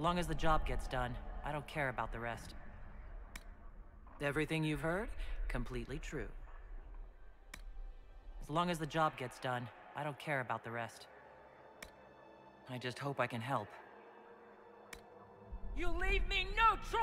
long as the job gets done, I don't care about the rest. Everything you've heard? Completely true. As long as the job gets done, I don't care about the rest. I just hope I can help. You leave me no choice!